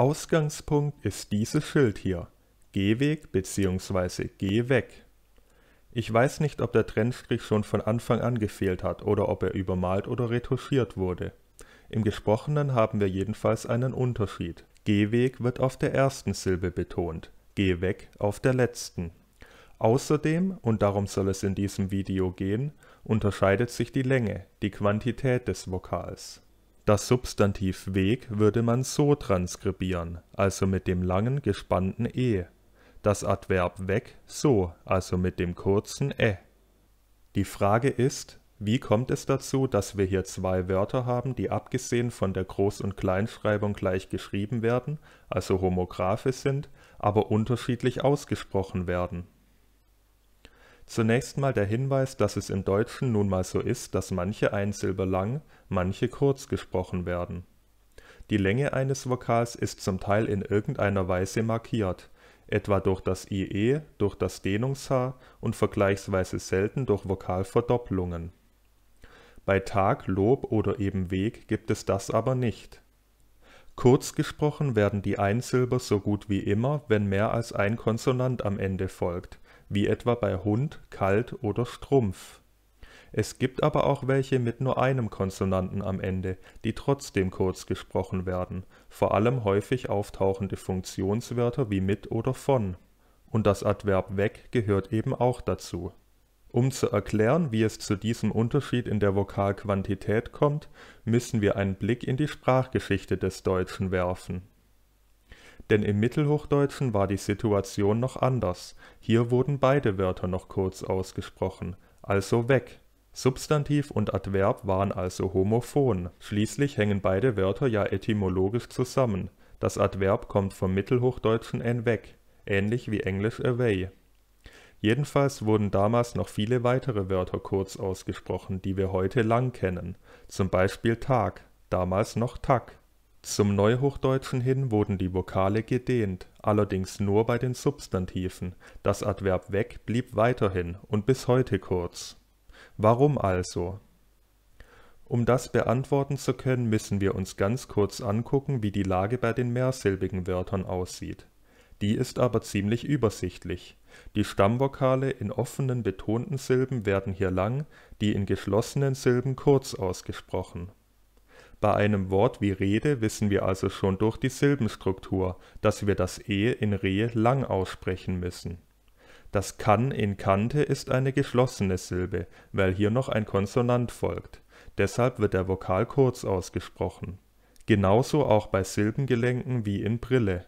Ausgangspunkt ist dieses Schild hier, Gehweg bzw. Geh weg. Ich weiß nicht, ob der Trennstrich schon von Anfang an gefehlt hat oder ob er übermalt oder retuschiert wurde. Im Gesprochenen haben wir jedenfalls einen Unterschied. Gehweg wird auf der ersten Silbe betont, Geh weg auf der letzten. Außerdem, und darum soll es in diesem Video gehen, unterscheidet sich die Länge, die Quantität des Vokals. Das Substantiv Weg würde man so transkribieren, also mit dem langen gespannten E. Das Adverb weg so, also mit dem kurzen Ä. E. Die Frage ist, wie kommt es dazu, dass wir hier zwei Wörter haben, die abgesehen von der Groß- und Kleinschreibung gleich geschrieben werden, also homographe sind, aber unterschiedlich ausgesprochen werden? Zunächst mal der Hinweis, dass es im Deutschen nun mal so ist, dass manche Einsilber lang, manche kurz gesprochen werden. Die Länge eines Vokals ist zum Teil in irgendeiner Weise markiert, etwa durch das IE, durch das Dehnungshaar und vergleichsweise selten durch Vokalverdopplungen. Bei Tag, Lob oder eben Weg gibt es das aber nicht. Kurz gesprochen werden die Einsilber so gut wie immer, wenn mehr als ein Konsonant am Ende folgt, wie etwa bei Hund, Kalt oder Strumpf. Es gibt aber auch welche mit nur einem Konsonanten am Ende, die trotzdem kurz gesprochen werden, vor allem häufig auftauchende Funktionswörter wie mit oder von. Und das Adverb weg gehört eben auch dazu. Um zu erklären, wie es zu diesem Unterschied in der Vokalquantität kommt, müssen wir einen Blick in die Sprachgeschichte des Deutschen werfen. Denn im Mittelhochdeutschen war die Situation noch anders, hier wurden beide Wörter noch kurz ausgesprochen, also weg. Substantiv und Adverb waren also homophon, schließlich hängen beide Wörter ja etymologisch zusammen. Das Adverb kommt vom Mittelhochdeutschen en weg, ähnlich wie Englisch away. Jedenfalls wurden damals noch viele weitere Wörter kurz ausgesprochen, die wir heute lang kennen, zum Beispiel Tag, damals noch Tag. Zum Neuhochdeutschen hin wurden die Vokale gedehnt, allerdings nur bei den Substantiven, das Adverb weg blieb weiterhin und bis heute kurz. Warum also? Um das beantworten zu können, müssen wir uns ganz kurz angucken, wie die Lage bei den mehrsilbigen Wörtern aussieht. Die ist aber ziemlich übersichtlich. Die Stammvokale in offenen betonten Silben werden hier lang, die in geschlossenen Silben kurz ausgesprochen bei einem Wort wie Rede wissen wir also schon durch die Silbenstruktur, dass wir das e in Rehe lang aussprechen müssen. Das kann in Kante ist eine geschlossene Silbe, weil hier noch ein Konsonant folgt. Deshalb wird der Vokal kurz ausgesprochen. Genauso auch bei Silbengelenken wie in Brille.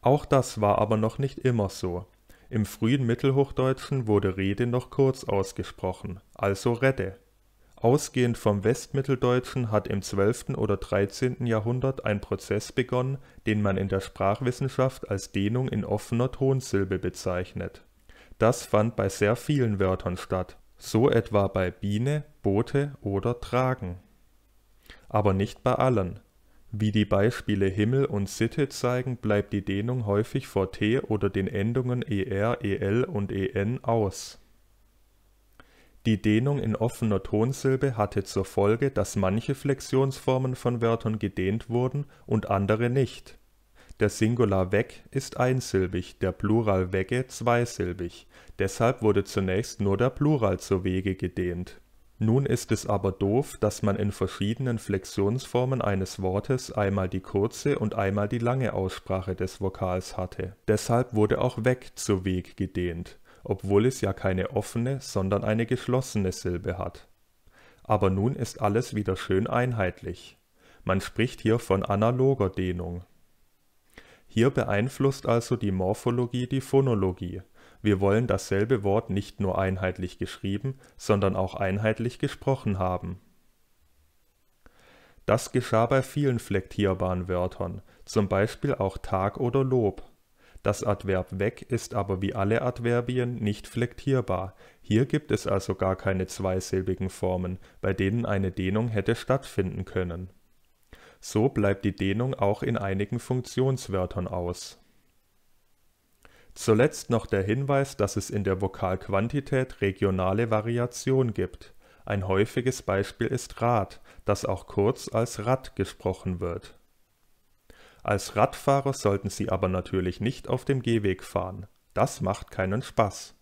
Auch das war aber noch nicht immer so. Im frühen Mittelhochdeutschen wurde Rede noch kurz ausgesprochen, also Redde. Ausgehend vom Westmitteldeutschen hat im 12. oder 13. Jahrhundert ein Prozess begonnen, den man in der Sprachwissenschaft als Dehnung in offener Tonsilbe bezeichnet. Das fand bei sehr vielen Wörtern statt, so etwa bei Biene, Bote oder Tragen. Aber nicht bei allen. Wie die Beispiele Himmel und Sitte zeigen, bleibt die Dehnung häufig vor t oder den Endungen er, el und en aus die Dehnung in offener Tonsilbe hatte zur Folge, dass manche Flexionsformen von Wörtern gedehnt wurden und andere nicht. Der Singular weg ist einsilbig, der Plural vege zweisilbig, deshalb wurde zunächst nur der Plural zur Wege gedehnt. Nun ist es aber doof, dass man in verschiedenen Flexionsformen eines Wortes einmal die kurze und einmal die lange Aussprache des Vokals hatte. Deshalb wurde auch weg zur Weg gedehnt obwohl es ja keine offene, sondern eine geschlossene Silbe hat. Aber nun ist alles wieder schön einheitlich. Man spricht hier von analoger Dehnung. Hier beeinflusst also die Morphologie die Phonologie. Wir wollen dasselbe Wort nicht nur einheitlich geschrieben, sondern auch einheitlich gesprochen haben. Das geschah bei vielen flektierbaren Wörtern, zum Beispiel auch Tag oder Lob. Das Adverb weg ist aber wie alle Adverbien nicht flektierbar. Hier gibt es also gar keine zweisilbigen Formen, bei denen eine Dehnung hätte stattfinden können. So bleibt die Dehnung auch in einigen Funktionswörtern aus. Zuletzt noch der Hinweis, dass es in der Vokalquantität regionale Variation gibt. Ein häufiges Beispiel ist Rad, das auch kurz als Rad gesprochen wird als Radfahrer sollten Sie aber natürlich nicht auf dem Gehweg fahren, das macht keinen Spaß